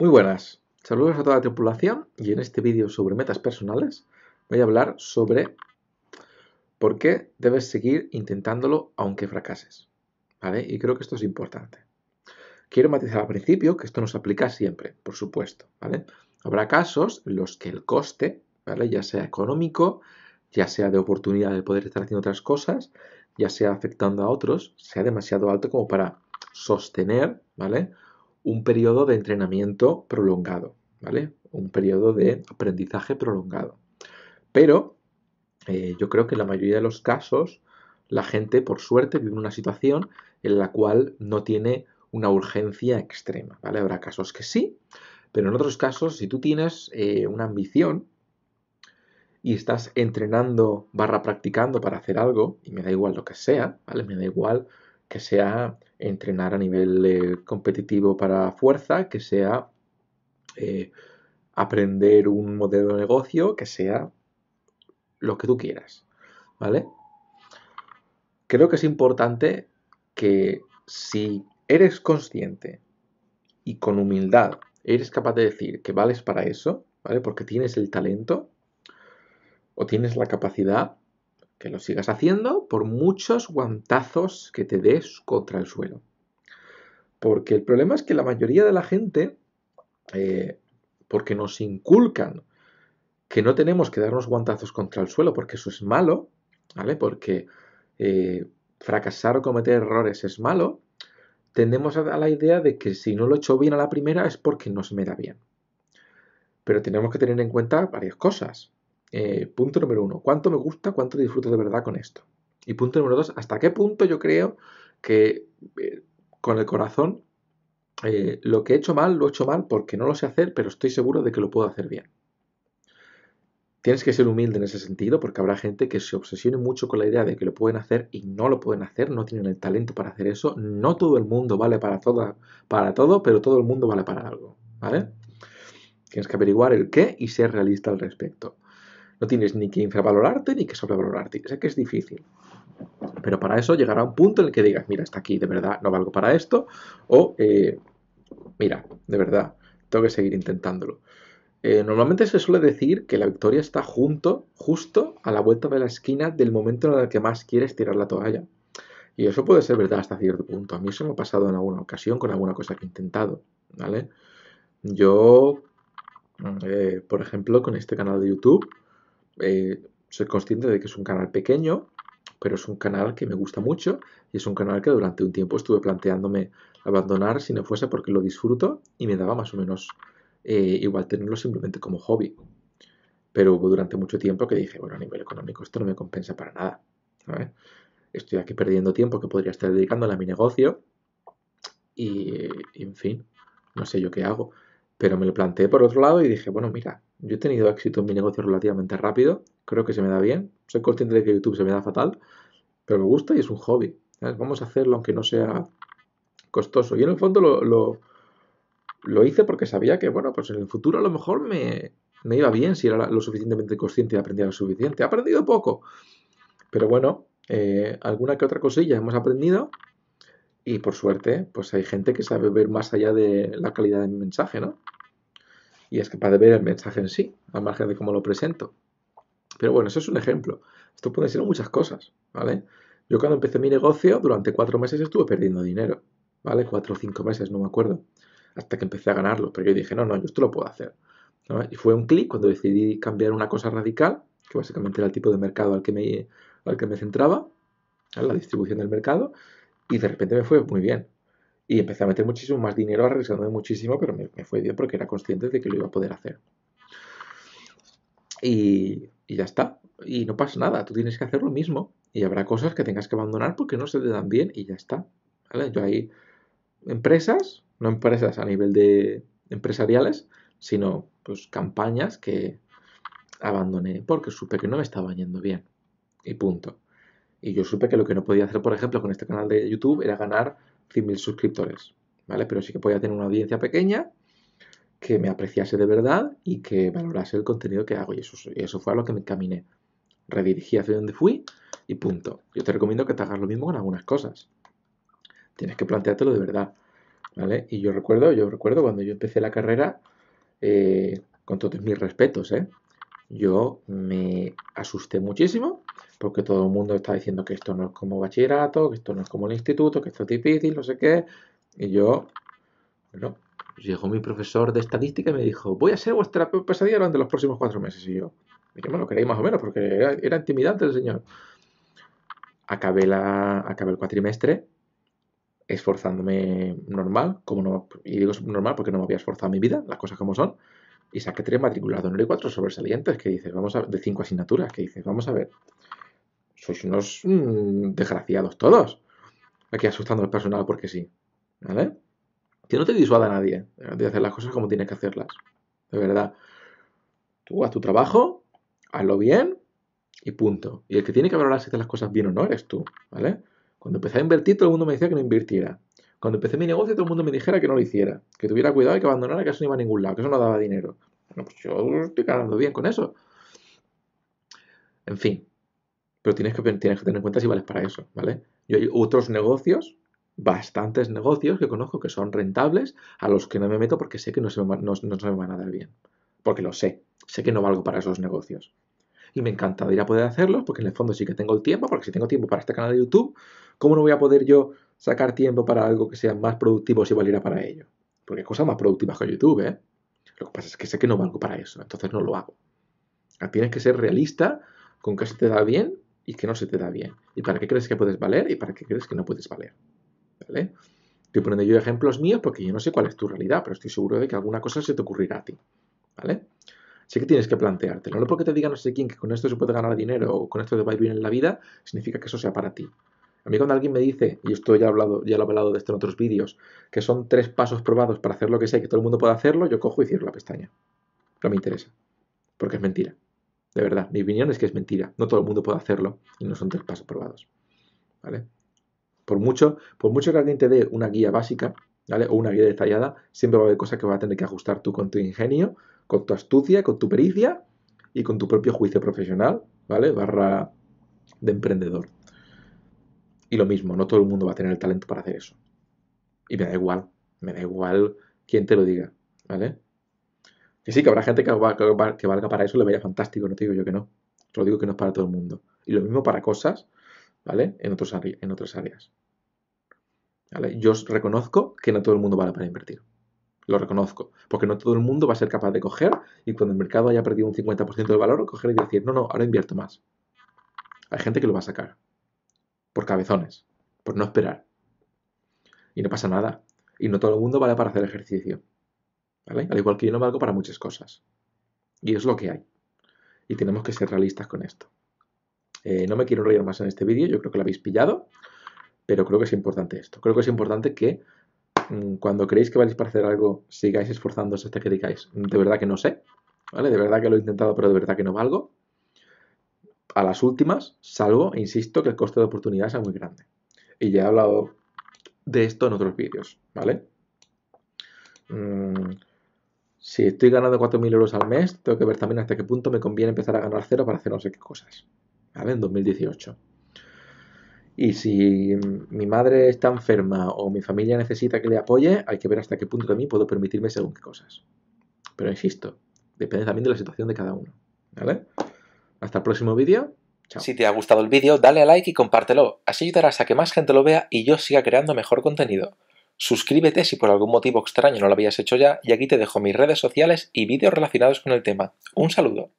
Muy buenas, saludos a toda la tripulación y en este vídeo sobre metas personales voy a hablar sobre por qué debes seguir intentándolo aunque fracases. ¿Vale? Y creo que esto es importante. Quiero matizar al principio que esto nos aplica siempre, por supuesto. ¿vale? Habrá casos en los que el coste, ¿vale? ya sea económico, ya sea de oportunidad de poder estar haciendo otras cosas, ya sea afectando a otros, sea demasiado alto como para sostener ¿vale? un periodo de entrenamiento prolongado, ¿vale? Un periodo de aprendizaje prolongado. Pero eh, yo creo que en la mayoría de los casos la gente, por suerte, vive una situación en la cual no tiene una urgencia extrema, ¿vale? Habrá casos que sí, pero en otros casos, si tú tienes eh, una ambición y estás entrenando barra practicando para hacer algo, y me da igual lo que sea, ¿vale? Me da igual que sea entrenar a nivel eh, competitivo para fuerza, que sea eh, aprender un modelo de negocio, que sea lo que tú quieras, ¿vale? Creo que es importante que si eres consciente y con humildad eres capaz de decir que vales para eso, ¿vale? Porque tienes el talento o tienes la capacidad, que lo sigas haciendo por muchos guantazos que te des contra el suelo. Porque el problema es que la mayoría de la gente, eh, porque nos inculcan que no tenemos que darnos guantazos contra el suelo, porque eso es malo, ¿vale? Porque eh, fracasar o cometer errores es malo, tendemos a la idea de que si no lo he hecho bien a la primera es porque no se me da bien. Pero tenemos que tener en cuenta varias cosas. Eh, punto número uno, ¿cuánto me gusta? ¿Cuánto disfruto de verdad con esto? Y punto número dos, ¿hasta qué punto yo creo que eh, con el corazón eh, lo que he hecho mal lo he hecho mal porque no lo sé hacer, pero estoy seguro de que lo puedo hacer bien? Tienes que ser humilde en ese sentido porque habrá gente que se obsesione mucho con la idea de que lo pueden hacer y no lo pueden hacer, no tienen el talento para hacer eso. No todo el mundo vale para, para todo, pero todo el mundo vale para algo, ¿vale? Tienes que averiguar el qué y ser realista al respecto. No tienes ni que infravalorarte ni que sobrevalorarte. Sé que es difícil. Pero para eso llegará un punto en el que digas, mira, hasta aquí, de verdad, no valgo para esto. O, eh, mira, de verdad, tengo que seguir intentándolo. Eh, normalmente se suele decir que la victoria está junto, justo a la vuelta de la esquina del momento en el que más quieres tirar la toalla. Y eso puede ser verdad hasta cierto punto. A mí eso me ha pasado en alguna ocasión con alguna cosa que he intentado, ¿vale? Yo, mm, eh, por ejemplo, con este canal de YouTube, eh, soy consciente de que es un canal pequeño, pero es un canal que me gusta mucho y es un canal que durante un tiempo estuve planteándome abandonar si no fuese porque lo disfruto y me daba más o menos eh, igual tenerlo simplemente como hobby. Pero hubo durante mucho tiempo que dije, bueno, a nivel económico esto no me compensa para nada. Estoy aquí perdiendo tiempo que podría estar dedicándole a mi negocio y, en fin, no sé yo qué hago. Pero me lo planteé por otro lado y dije, bueno, mira, yo he tenido éxito en mi negocio relativamente rápido, creo que se me da bien. Soy consciente de que YouTube se me da fatal, pero me gusta y es un hobby. Vamos a hacerlo aunque no sea costoso. Y en el fondo lo, hice porque sabía que, bueno, pues en el futuro a lo mejor me, iba bien si era lo suficientemente consciente y aprendía lo suficiente. He aprendido poco, pero bueno, eh, alguna que otra cosilla hemos aprendido y por suerte, pues hay gente que sabe ver más allá de la calidad de mi mensaje, ¿no? y es capaz de ver el mensaje en sí, al margen de cómo lo presento. Pero bueno, eso es un ejemplo. Esto puede ser muchas cosas, ¿vale? Yo cuando empecé mi negocio, durante cuatro meses estuve perdiendo dinero, ¿vale? Cuatro o cinco meses, no me acuerdo. Hasta que empecé a ganarlo, pero yo dije, no, no, yo esto lo puedo hacer. Y fue un clic cuando decidí cambiar una cosa radical, que básicamente era el tipo de mercado al que me, al que me centraba, la distribución del mercado, y de repente me fue muy bien. Y empecé a meter muchísimo más dinero, arriesgándome muchísimo, pero me, fue bien porque era consciente de que lo iba a poder hacer. Y, ya está. Y no pasa nada, tú tienes que hacer lo mismo. Y habrá cosas que tengas que abandonar porque no se te dan bien y ya está. ¿Vale? Yo ahí, empresas, no empresas a nivel de empresariales, sino pues campañas que abandoné porque supe que no me estaba yendo bien. Y punto. Y yo supe que lo que no podía hacer, por ejemplo, con este canal de YouTube era ganar 100.000 suscriptores, ¿vale? Pero sí que podía tener una audiencia pequeña que me apreciase de verdad y que valorase el contenido que hago. Y eso, fue a lo que me encaminé. Redirigí hacia donde fui y punto. Yo te recomiendo que te hagas lo mismo con algunas cosas. Tienes que planteártelo de verdad, ¿vale? Y yo recuerdo, yo recuerdo cuando yo empecé la carrera, eh, con todos mis respetos, ¿eh? yo me asusté muchísimo porque todo el mundo está diciendo que esto no es como bachillerato, que esto no es como el instituto, que esto es difícil, no sé qué. Y yo, bueno, llegó mi profesor de estadística y me dijo, voy a ser vuestra pesadilla durante los próximos cuatro meses. Y yo, yo me lo creí más o menos porque era, era intimidante el señor. Acabé, la, acabé el cuatrimestre esforzándome normal, como no, y digo normal porque no me había esforzado en mi vida, las cosas como son y saqué tres matriculados en y cuatro sobresalientes, que dices, vamos a de cinco asignaturas, que dices, vamos a ver, sois unos mm, desgraciados todos, aquí asustando al personal porque sí, ¿vale? Que no te disuada a nadie eh, de hacer las cosas como tienes que hacerlas, de verdad. Tú haz tu trabajo, hazlo bien y punto. Y el que tiene que valorar si haces las cosas bien o no eres tú, ¿vale? Cuando empecé a invertir, todo el mundo me decía que no invirtiera. Cuando empecé mi negocio, todo el mundo me dijera que no lo hiciera, que tuviera cuidado y que abandonara, que eso no iba a ningún lado, que eso no daba dinero. Bueno, pues yo estoy ganando bien con eso. En fin. Pero tienes que, tienes que tener en cuenta si vales para eso, ¿vale? Yo hay otros negocios, bastantes negocios que conozco que son rentables, a los que no me meto porque sé que no se me, no, no se me van a dar bien. Porque lo sé. Sé que no valgo para esos negocios y me encantaría poder hacerlos porque en el fondo sí que tengo el tiempo, porque si tengo tiempo para este canal de YouTube, ¿cómo no voy a poder yo sacar tiempo para algo que sea más productivo si valiera para ello. Porque hay cosas más productivas que YouTube, ¿eh? Lo que pasa es que sé que no valgo para eso, entonces no lo hago. Ah, tienes que ser realista con qué se te da bien y qué no se te da bien. Y para qué crees que puedes valer y para qué crees que no puedes valer. ¿Vale? Estoy poniendo yo ejemplos míos porque yo no sé cuál es tu realidad, pero estoy seguro de que alguna cosa se te ocurrirá a ti. ¿Vale? Así que tienes que planteártelo. No porque te diga no sé quién que con esto se puede ganar dinero o con esto te va a ir bien en la vida, significa que eso sea para ti. A mí cuando alguien me dice, y esto ya, hablado, ya lo he hablado de esto en otros vídeos, que son tres pasos probados para hacer lo que sea y que todo el mundo pueda hacerlo, yo cojo y cierro la pestaña. No me interesa, porque es mentira. De verdad, mi opinión es que es mentira. No todo el mundo puede hacerlo y no son tres pasos probados. ¿Vale? Por mucho, por mucho que alguien te dé una guía básica, ¿vale? O una guía detallada, siempre va a haber cosas que vas a tener que ajustar tú con tu ingenio, con tu astucia, con tu pericia y con tu propio juicio profesional, ¿vale? Barra de emprendedor. Y lo mismo, no todo el mundo va a tener el talento para hacer eso. Y me da igual, me da igual quién te lo diga, ¿vale? Que sí, que habrá gente que, valga para eso, le vaya fantástico, no te digo yo que no. Te lo digo que no es para todo el mundo. Y lo mismo para cosas, ¿vale? En, otros, en otras áreas. ¿Vale? Yo reconozco que no todo el mundo vale para invertir. Lo reconozco. Porque no todo el mundo va a ser capaz de coger y cuando el mercado haya perdido un 50% del valor, coger y decir, no, no, ahora invierto más. Hay gente que lo va a sacar por cabezones, por no esperar. Y no pasa nada. Y no todo el mundo vale para hacer ejercicio. ¿Vale? Al igual que yo no valgo para muchas cosas. Y es lo que hay. Y tenemos que ser realistas con esto. Eh, no me quiero reír más en este vídeo, yo creo que lo habéis pillado, pero creo que es importante esto. Creo que es importante que mm, cuando creéis que valéis para hacer algo, sigáis esforzándose hasta que digáis, de verdad que no sé, ¿vale? De verdad que lo he intentado, pero de verdad que no valgo a las últimas, salvo, insisto, que el coste de oportunidad sea muy grande. Y ya he hablado de esto en otros vídeos, ¿vale? Mm, si estoy ganando 4.000 euros al mes, tengo que ver también hasta qué punto me conviene empezar a ganar cero para hacer no sé qué cosas, ¿vale? En 2018. Y si mi madre está enferma o mi familia necesita que le apoye, hay que ver hasta qué punto también puedo permitirme según qué cosas. Pero insisto, depende también de la situación de cada uno, ¿vale? Hasta el próximo vídeo. Si te ha gustado el vídeo, dale a like y compártelo. Así ayudarás a que más gente lo vea y yo siga creando mejor contenido. Suscríbete si por algún motivo extraño no lo habías hecho ya y aquí te dejo mis redes sociales y vídeos relacionados con el tema. Un saludo.